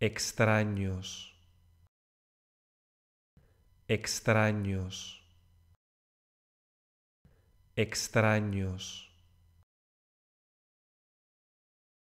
extraños, extraños, extraños.